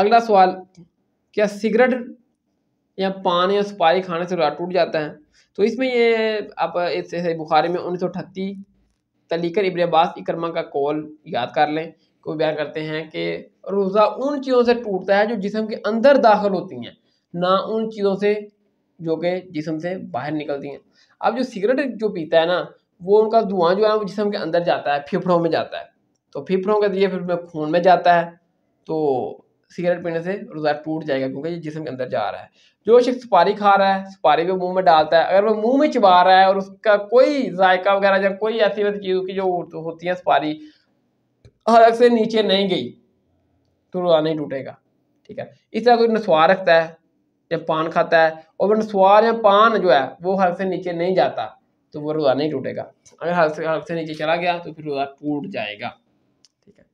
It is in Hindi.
अगला सवाल क्या सिगरेट या पान या सुपारी खाने से रोज़ा टूट जाता है तो इसमें ये आप इस बुखारी में उन्नीस सौ अठत्ती तलीकर इबन अब्बास इकरमा का कौल याद कर लें को बयान करते हैं कि रोज़ा उन चीज़ों से टूटता है जो जिसम के अंदर दाखिल होती हैं ना उन चीज़ों से जो कि जिसम से बाहर निकलती हैं अब जो सिगरेट जो पीता है ना वो उनका धुआं जो है वो जिसम के अंदर जाता है फेफड़ों में जाता है तो फेफड़ों के जरिए फिर खून में जाता है तो सिगरेट पीने से रोज़ा टूट जाएगा क्योंकि ये जिसम के अंदर जा रहा है जो शख्स सुपारी खा रहा है सुपारी भी मुंह में डालता है अगर वो मुंह में चबा रहा है और उसका कोई जायका वगैरह या कोई ऐसी चीज़ की जो होती है सुपारी हलक से नीचे नहीं गई तो रोज़ा नहीं टूटेगा ठीक है इस तरह कोई नसवार रखता है या पान खाता है और वो नसवार या पान जो है वो हल्क से नीचे नहीं जाता तो वो रोज़ा नहीं टूटेगा अगर हल्क से हल्क से नीचे चला गया तो फिर रोज़ा टूट जाएगा ठीक है